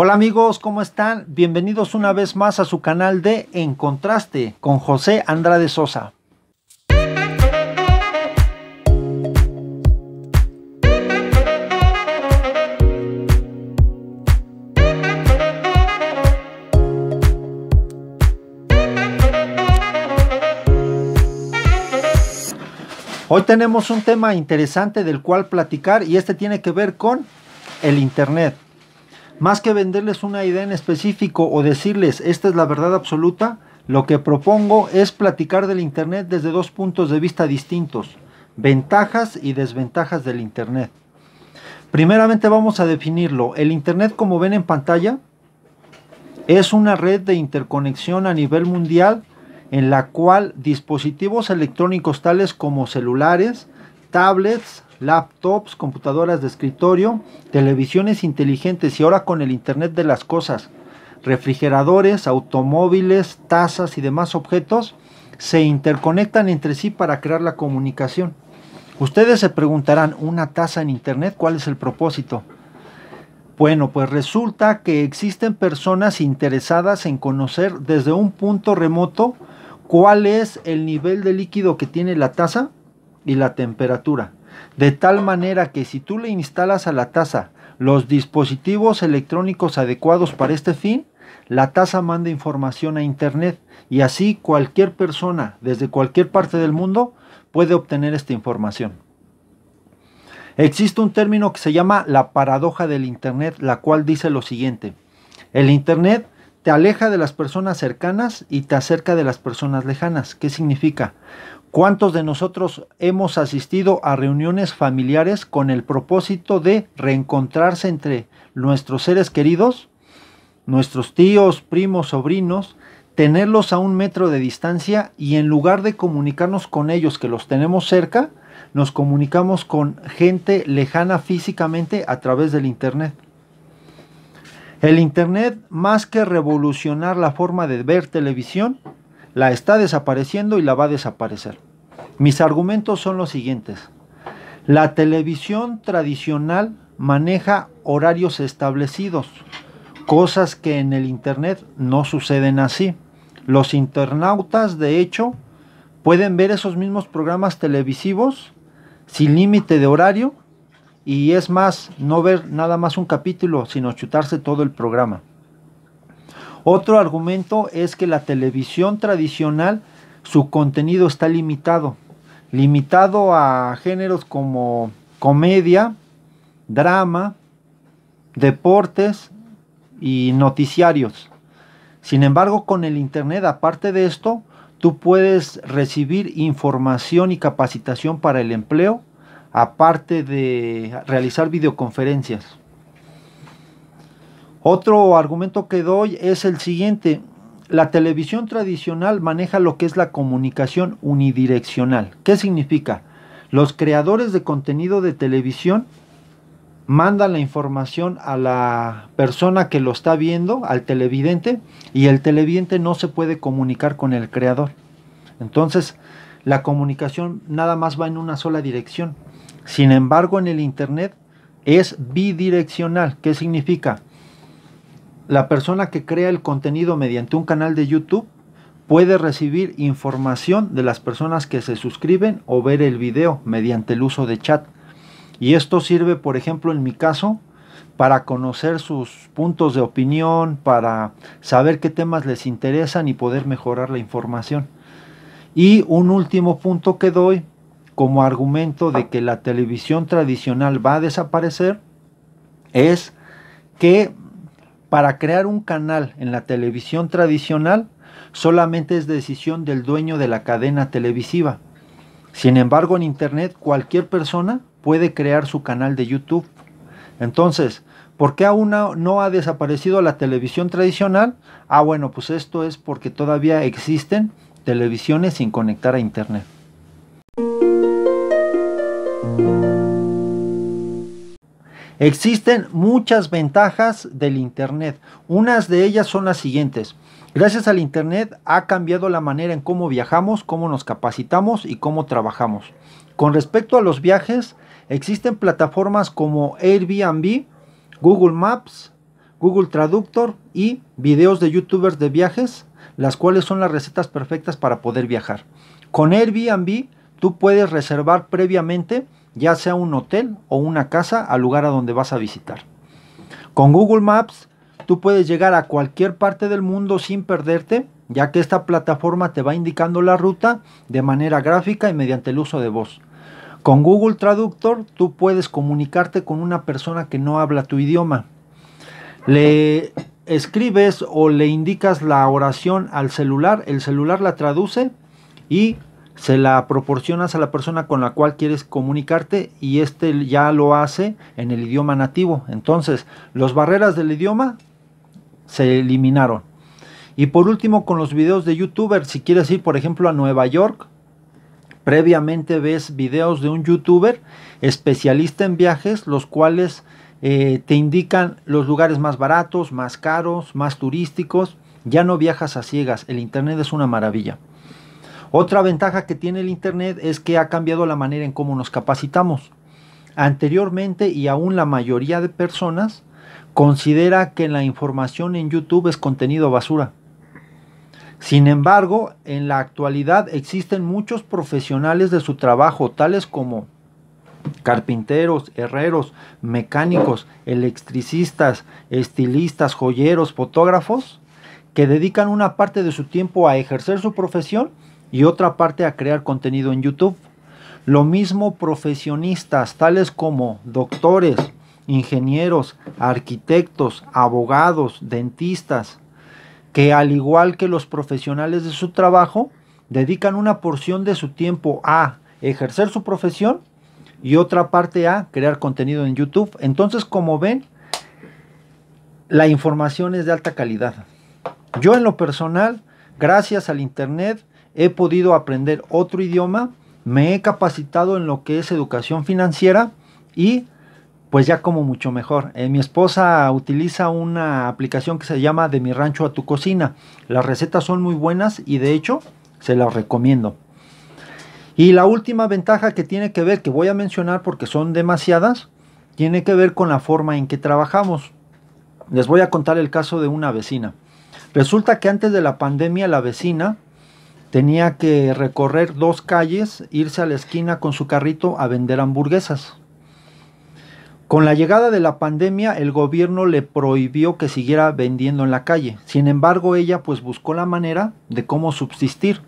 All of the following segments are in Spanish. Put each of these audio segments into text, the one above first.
Hola amigos, ¿cómo están? Bienvenidos una vez más a su canal de En Contraste con José Andrade Sosa. Hoy tenemos un tema interesante del cual platicar y este tiene que ver con el Internet. Más que venderles una idea en específico o decirles esta es la verdad absoluta, lo que propongo es platicar del Internet desde dos puntos de vista distintos, ventajas y desventajas del Internet. Primeramente vamos a definirlo. El Internet, como ven en pantalla, es una red de interconexión a nivel mundial en la cual dispositivos electrónicos tales como celulares, tablets, laptops, computadoras de escritorio, televisiones inteligentes y ahora con el Internet de las Cosas, refrigeradores, automóviles, tazas y demás objetos se interconectan entre sí para crear la comunicación. Ustedes se preguntarán, ¿una taza en Internet? ¿Cuál es el propósito? Bueno, pues resulta que existen personas interesadas en conocer desde un punto remoto cuál es el nivel de líquido que tiene la taza y la temperatura de tal manera que si tú le instalas a la tasa los dispositivos electrónicos adecuados para este fin, la tasa manda información a Internet y así cualquier persona desde cualquier parte del mundo puede obtener esta información. Existe un término que se llama la paradoja del Internet, la cual dice lo siguiente. El Internet te aleja de las personas cercanas y te acerca de las personas lejanas. ¿Qué significa? ¿Cuántos de nosotros hemos asistido a reuniones familiares con el propósito de reencontrarse entre nuestros seres queridos, nuestros tíos, primos, sobrinos, tenerlos a un metro de distancia y en lugar de comunicarnos con ellos que los tenemos cerca, nos comunicamos con gente lejana físicamente a través del Internet? El Internet, más que revolucionar la forma de ver televisión, la está desapareciendo y la va a desaparecer. Mis argumentos son los siguientes. La televisión tradicional maneja horarios establecidos, cosas que en el Internet no suceden así. Los internautas, de hecho, pueden ver esos mismos programas televisivos sin límite de horario y es más, no ver nada más un capítulo, sino chutarse todo el programa. Otro argumento es que la televisión tradicional, su contenido está limitado, limitado a géneros como comedia, drama, deportes y noticiarios. Sin embargo, con el Internet, aparte de esto, tú puedes recibir información y capacitación para el empleo, aparte de realizar videoconferencias. Otro argumento que doy es el siguiente. La televisión tradicional maneja lo que es la comunicación unidireccional. ¿Qué significa? Los creadores de contenido de televisión mandan la información a la persona que lo está viendo, al televidente, y el televidente no se puede comunicar con el creador. Entonces, la comunicación nada más va en una sola dirección. Sin embargo, en el Internet es bidireccional. ¿Qué significa? la persona que crea el contenido mediante un canal de YouTube puede recibir información de las personas que se suscriben o ver el video mediante el uso de chat. Y esto sirve, por ejemplo, en mi caso, para conocer sus puntos de opinión, para saber qué temas les interesan y poder mejorar la información. Y un último punto que doy como argumento de que la televisión tradicional va a desaparecer es que para crear un canal en la televisión tradicional solamente es decisión del dueño de la cadena televisiva. Sin embargo, en Internet cualquier persona puede crear su canal de YouTube. Entonces, ¿por qué aún no ha desaparecido la televisión tradicional? Ah, bueno, pues esto es porque todavía existen televisiones sin conectar a Internet. Existen muchas ventajas del Internet. Unas de ellas son las siguientes. Gracias al Internet ha cambiado la manera en cómo viajamos, cómo nos capacitamos y cómo trabajamos. Con respecto a los viajes, existen plataformas como Airbnb, Google Maps, Google Traductor y videos de youtubers de viajes, las cuales son las recetas perfectas para poder viajar. Con Airbnb tú puedes reservar previamente ya sea un hotel o una casa al lugar a donde vas a visitar. Con Google Maps tú puedes llegar a cualquier parte del mundo sin perderte, ya que esta plataforma te va indicando la ruta de manera gráfica y mediante el uso de voz. Con Google Traductor tú puedes comunicarte con una persona que no habla tu idioma. Le escribes o le indicas la oración al celular, el celular la traduce y se la proporcionas a la persona con la cual quieres comunicarte y este ya lo hace en el idioma nativo. Entonces, las barreras del idioma se eliminaron. Y por último, con los videos de youtuber, si quieres ir, por ejemplo, a Nueva York, previamente ves videos de un youtuber especialista en viajes, los cuales eh, te indican los lugares más baratos, más caros, más turísticos. Ya no viajas a ciegas, el Internet es una maravilla. Otra ventaja que tiene el Internet es que ha cambiado la manera en cómo nos capacitamos. Anteriormente y aún la mayoría de personas considera que la información en YouTube es contenido basura. Sin embargo, en la actualidad existen muchos profesionales de su trabajo, tales como carpinteros, herreros, mecánicos, electricistas, estilistas, joyeros, fotógrafos, que dedican una parte de su tiempo a ejercer su profesión y otra parte a crear contenido en YouTube. Lo mismo profesionistas tales como doctores, ingenieros, arquitectos, abogados, dentistas, que al igual que los profesionales de su trabajo, dedican una porción de su tiempo a ejercer su profesión y otra parte a crear contenido en YouTube. Entonces, como ven, la información es de alta calidad. Yo en lo personal, gracias al Internet, he podido aprender otro idioma, me he capacitado en lo que es educación financiera y pues ya como mucho mejor. Eh, mi esposa utiliza una aplicación que se llama De mi rancho a tu cocina. Las recetas son muy buenas y de hecho se las recomiendo. Y la última ventaja que tiene que ver, que voy a mencionar porque son demasiadas, tiene que ver con la forma en que trabajamos. Les voy a contar el caso de una vecina. Resulta que antes de la pandemia la vecina tenía que recorrer dos calles, irse a la esquina con su carrito a vender hamburguesas. Con la llegada de la pandemia, el gobierno le prohibió que siguiera vendiendo en la calle. Sin embargo, ella pues buscó la manera de cómo subsistir.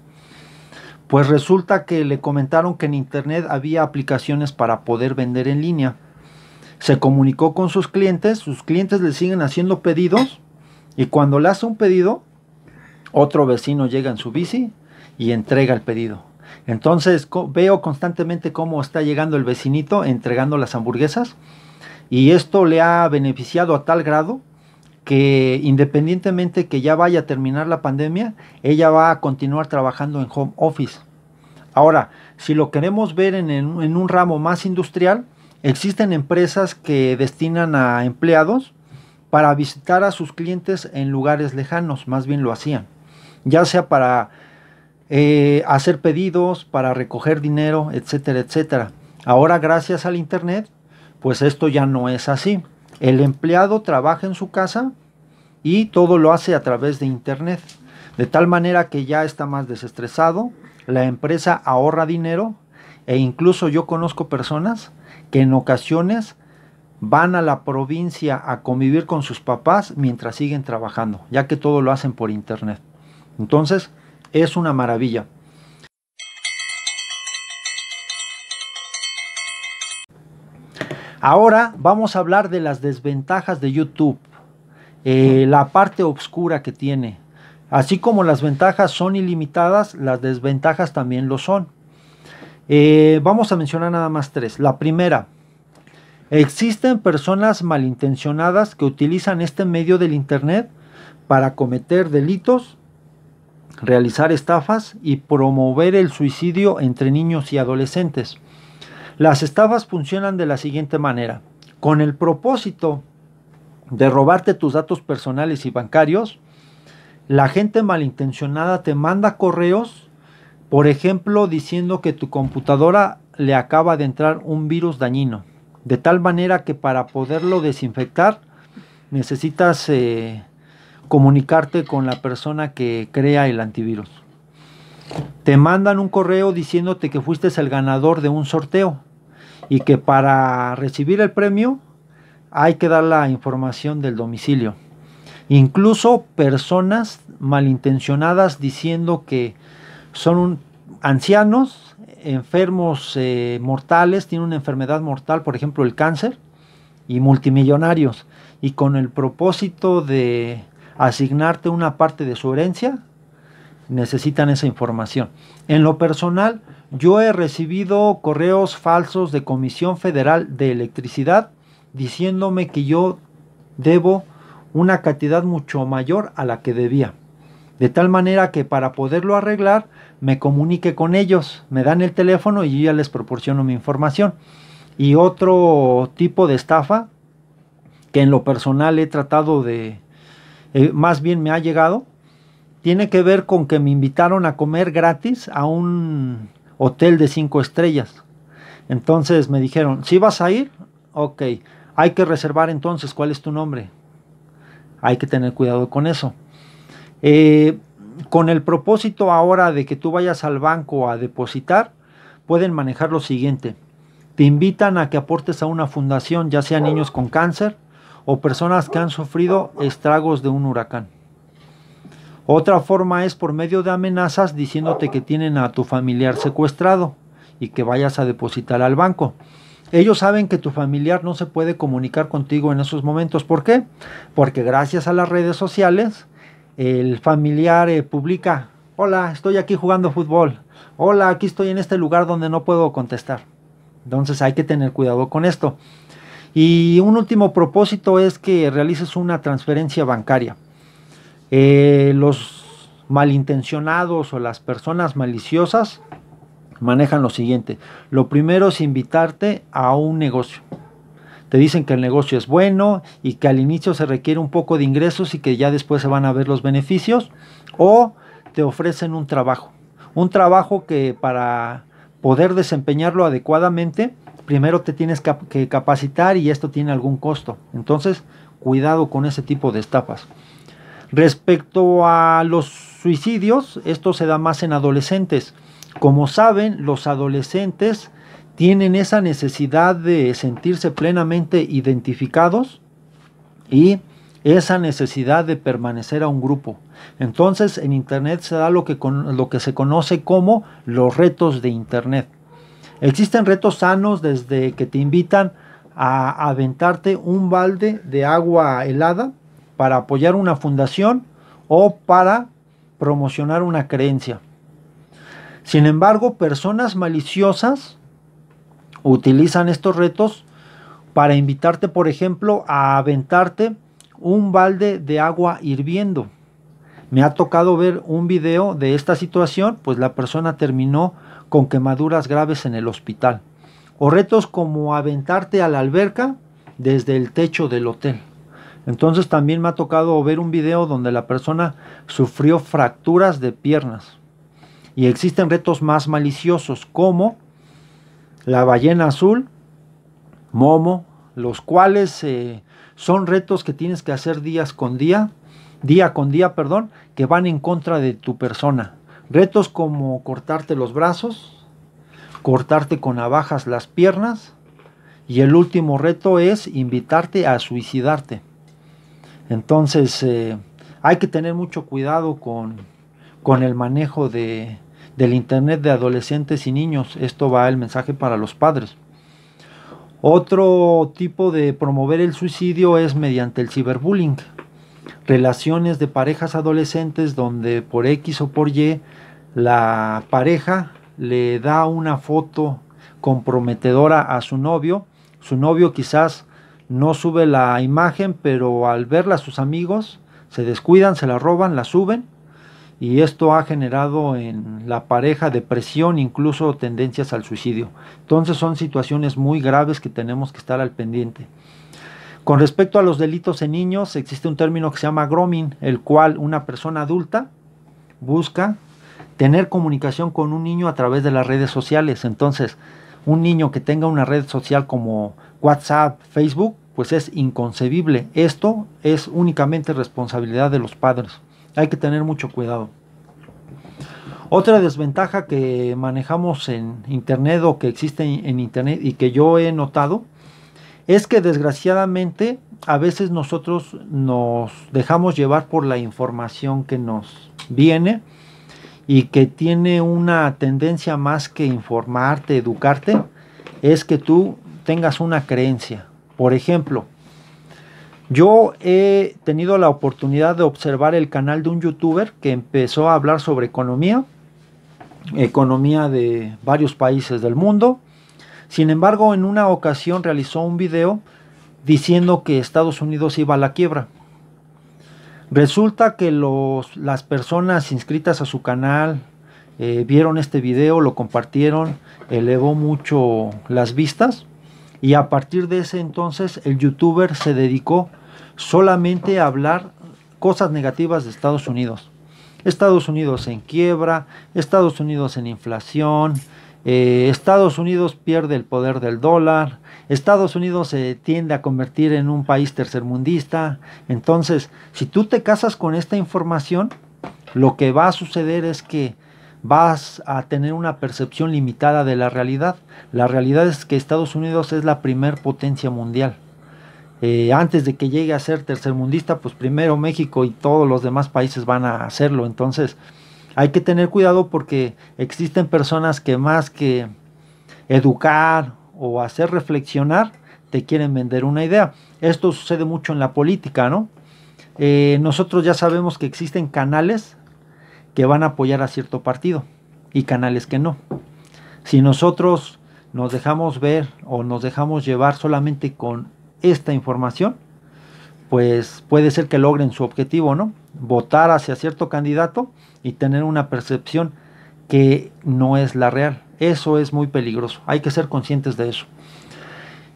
Pues resulta que le comentaron que en internet había aplicaciones para poder vender en línea. Se comunicó con sus clientes, sus clientes le siguen haciendo pedidos y cuando le hace un pedido, otro vecino llega en su bici y entrega el pedido. Entonces veo constantemente cómo está llegando el vecinito entregando las hamburguesas y esto le ha beneficiado a tal grado que independientemente que ya vaya a terminar la pandemia, ella va a continuar trabajando en home office. Ahora, si lo queremos ver en un ramo más industrial, existen empresas que destinan a empleados para visitar a sus clientes en lugares lejanos, más bien lo hacían, ya sea para eh, hacer pedidos para recoger dinero, etcétera, etcétera. Ahora gracias al Internet, pues esto ya no es así. El empleado trabaja en su casa y todo lo hace a través de Internet. De tal manera que ya está más desestresado, la empresa ahorra dinero e incluso yo conozco personas que en ocasiones van a la provincia a convivir con sus papás mientras siguen trabajando, ya que todo lo hacen por internet. Entonces, es una maravilla. Ahora vamos a hablar de las desventajas de YouTube, eh, la parte oscura que tiene. Así como las ventajas son ilimitadas, las desventajas también lo son. Eh, vamos a mencionar nada más tres. La primera, existen personas malintencionadas que utilizan este medio del Internet para cometer delitos realizar estafas y promover el suicidio entre niños y adolescentes. Las estafas funcionan de la siguiente manera. Con el propósito de robarte tus datos personales y bancarios, la gente malintencionada te manda correos, por ejemplo, diciendo que tu computadora le acaba de entrar un virus dañino, de tal manera que para poderlo desinfectar necesitas eh, comunicarte con la persona que crea el antivirus. Te mandan un correo diciéndote que fuiste el ganador de un sorteo y que para recibir el premio hay que dar la información del domicilio. Incluso personas malintencionadas diciendo que son ancianos, enfermos eh, mortales, tienen una enfermedad mortal, por ejemplo el cáncer, y multimillonarios, y con el propósito de asignarte una parte de su herencia, necesitan esa información. En lo personal, yo he recibido correos falsos de Comisión Federal de Electricidad diciéndome que yo debo una cantidad mucho mayor a la que debía. De tal manera que para poderlo arreglar me comunique con ellos, me dan el teléfono y yo ya les proporciono mi información. Y otro tipo de estafa que en lo personal he tratado de, eh, más bien me ha llegado, tiene que ver con que me invitaron a comer gratis a un hotel de cinco estrellas. Entonces me dijeron, si vas a ir? Ok, hay que reservar entonces, ¿cuál es tu nombre? Hay que tener cuidado con eso. Eh, con el propósito ahora de que tú vayas al banco a depositar, pueden manejar lo siguiente. Te invitan a que aportes a una fundación, ya sea niños con cáncer, o personas que han sufrido estragos de un huracán. Otra forma es por medio de amenazas diciéndote que tienen a tu familiar secuestrado y que vayas a depositar al banco. Ellos saben que tu familiar no se puede comunicar contigo en esos momentos. ¿Por qué? Porque gracias a las redes sociales, el familiar eh, publica, hola, estoy aquí jugando fútbol, hola, aquí estoy en este lugar donde no puedo contestar. Entonces hay que tener cuidado con esto. Y un último propósito es que realices una transferencia bancaria. Eh, los malintencionados o las personas maliciosas manejan lo siguiente. Lo primero es invitarte a un negocio. Te dicen que el negocio es bueno y que al inicio se requiere un poco de ingresos y que ya después se van a ver los beneficios. O te ofrecen un trabajo. Un trabajo que para poder desempeñarlo adecuadamente primero te tienes que capacitar y esto tiene algún costo. Entonces, cuidado con ese tipo de estafas. Respecto a los suicidios, esto se da más en adolescentes. Como saben, los adolescentes tienen esa necesidad de sentirse plenamente identificados y esa necesidad de permanecer a un grupo. Entonces en Internet se da lo que, lo que se conoce como los retos de Internet. Existen retos sanos desde que te invitan a aventarte un balde de agua helada para apoyar una fundación o para promocionar una creencia. Sin embargo, personas maliciosas utilizan estos retos para invitarte, por ejemplo, a aventarte un balde de agua hirviendo. Me ha tocado ver un video de esta situación, pues la persona terminó con quemaduras graves en el hospital. O retos como aventarte a la alberca desde el techo del hotel. Entonces también me ha tocado ver un video donde la persona sufrió fracturas de piernas. Y existen retos más maliciosos como la ballena azul, momo, los cuales eh, son retos que tienes que hacer días con día, día con día, perdón, que van en contra de tu persona. Retos como cortarte los brazos, cortarte con navajas las piernas y el último reto es invitarte a suicidarte. Entonces eh, hay que tener mucho cuidado con, el manejo del Internet de adolescentes y niños. Esto va el mensaje para los padres. Otro tipo de promover el suicidio es mediante el ciberbullying relaciones de parejas adolescentes donde por X o por Y la pareja le da una foto comprometedora a su novio. Su novio quizás no sube la imagen, pero al verla sus amigos se descuidan, se la roban, la suben y esto ha generado en la pareja depresión, incluso tendencias al suicidio. Entonces son situaciones muy graves que tenemos que estar al pendiente. Con respecto a los delitos en niños, existe un término que se llama grooming, el cual una persona adulta busca tener comunicación con un niño a través de las redes sociales. Entonces, un niño que tenga una red social como WhatsApp, Facebook, pues es inconcebible. Esto es únicamente responsabilidad de los padres. Hay que tener mucho cuidado. Otra desventaja que manejamos en Internet o que existe en Internet y que yo he notado es que desgraciadamente a veces nosotros nos dejamos llevar por la información que nos viene y que tiene una tendencia más que informarte, educarte, es que tú tengas una creencia. Por ejemplo, yo he tenido la oportunidad de observar el canal de un youtuber que empezó a hablar sobre economía, economía de varios países del mundo, sin embargo, en una ocasión realizó un video diciendo que Estados Unidos iba a la quiebra. Resulta que las personas inscritas a su canal eh, vieron este video, lo compartieron, elevó mucho las vistas y a partir de ese entonces el youtuber se dedicó solamente a hablar cosas negativas de Estados Unidos. Estados Unidos en quiebra, Estados Unidos en inflación, eh, Estados Unidos pierde el poder del dólar, Estados Unidos se tiende a convertir en un país tercermundista. Entonces, si tú te casas con esta información, lo que va a suceder es que vas a tener una percepción limitada de la realidad. La realidad es que Estados Unidos es la primer potencia mundial. Eh, antes de que llegue a ser tercermundista, pues primero México y todos los demás países van a hacerlo. Entonces, hay que tener cuidado porque existen personas que más que educar o hacer reflexionar, te quieren vender una idea. Esto sucede mucho en la política, ¿no? Eh, nosotros ya sabemos que existen canales que van a apoyar a cierto partido y canales que no. Si nosotros nos dejamos ver o nos dejamos llevar solamente con esta información, pues puede ser que logren su objetivo, ¿no? votar hacia cierto candidato y tener una percepción que no es la real. Eso es muy peligroso, hay que ser conscientes de eso.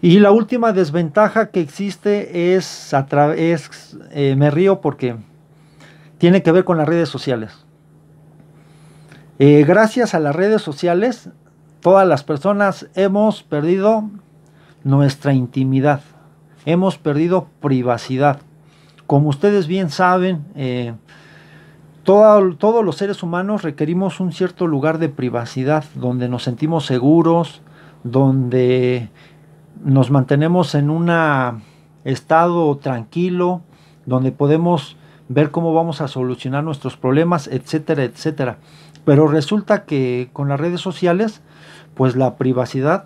Y la última desventaja que existe es, a través, eh, me río porque tiene que ver con las redes sociales. Eh, gracias a las redes sociales, todas las personas hemos perdido nuestra intimidad, hemos perdido privacidad. Como ustedes bien saben, eh, todos los seres humanos requerimos un cierto lugar de privacidad, donde nos sentimos seguros, donde nos mantenemos en un estado tranquilo, donde podemos ver cómo vamos a solucionar nuestros problemas, etcétera, etcétera. Pero resulta que con las redes sociales, pues la privacidad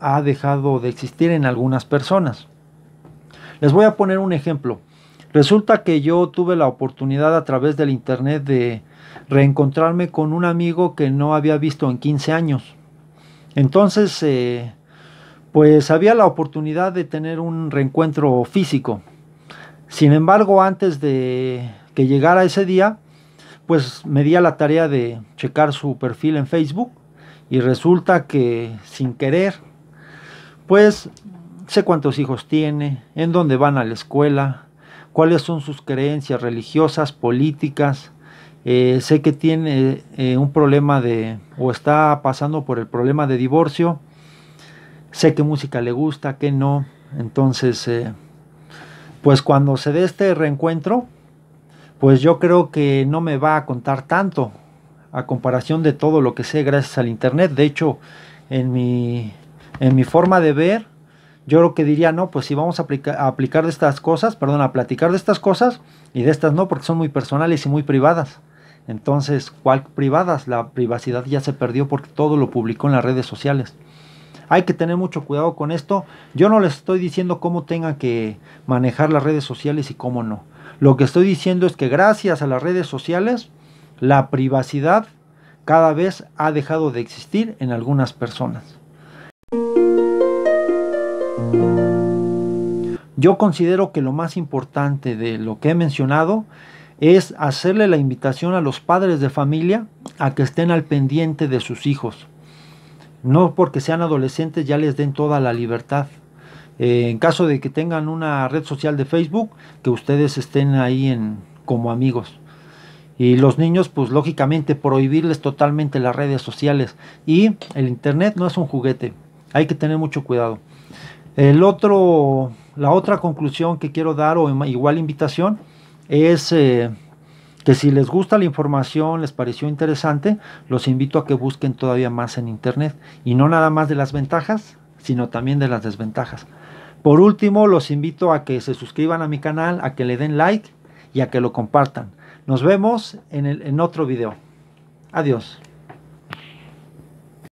ha dejado de existir en algunas personas. Les voy a poner un ejemplo. Resulta que yo tuve la oportunidad a través del internet de reencontrarme con un amigo que no había visto en 15 años. Entonces, eh, pues había la oportunidad de tener un reencuentro físico. Sin embargo, antes de que llegara ese día, pues me di a la tarea de checar su perfil en Facebook y resulta que sin querer, pues sé cuántos hijos tiene, en dónde van a la escuela, cuáles son sus creencias religiosas, políticas. Eh, sé que tiene eh, un problema de, o está pasando por el problema de divorcio. Sé qué música le gusta, qué no. Entonces, eh, pues cuando se dé este reencuentro, pues yo creo que no me va a contar tanto a comparación de todo lo que sé gracias al Internet. De hecho, en en mi forma de ver, yo lo que diría, no, pues si vamos a, a aplicar de estas cosas, perdón, a platicar de estas cosas y de estas no, porque son muy personales y muy privadas. Entonces, ¿cuál privadas? La privacidad ya se perdió porque todo lo publicó en las redes sociales. Hay que tener mucho cuidado con esto. Yo no les estoy diciendo cómo tengan que manejar las redes sociales y cómo no. Lo que estoy diciendo es que gracias a las redes sociales, la privacidad cada vez ha dejado de existir en algunas personas. Yo considero que lo más importante de lo que he mencionado es hacerle la invitación a los padres de familia a que estén al pendiente de sus hijos. No porque sean adolescentes ya les den toda la libertad. Eh, en caso de que tengan una red social de Facebook, que ustedes estén ahí en, como amigos. Y los niños, pues lógicamente, prohibirles totalmente las redes sociales. Y el Internet no es un juguete. Hay que tener mucho cuidado otro, la otra conclusión que quiero dar, o igual invitación, es eh, que si les gusta la información, les pareció interesante, los invito a que busquen todavía más en Internet. Y no nada más de las ventajas, sino también de las desventajas. Por último, los invito a que se suscriban a mi canal, a que le den like y a que lo compartan. Nos vemos en otro video. Adiós.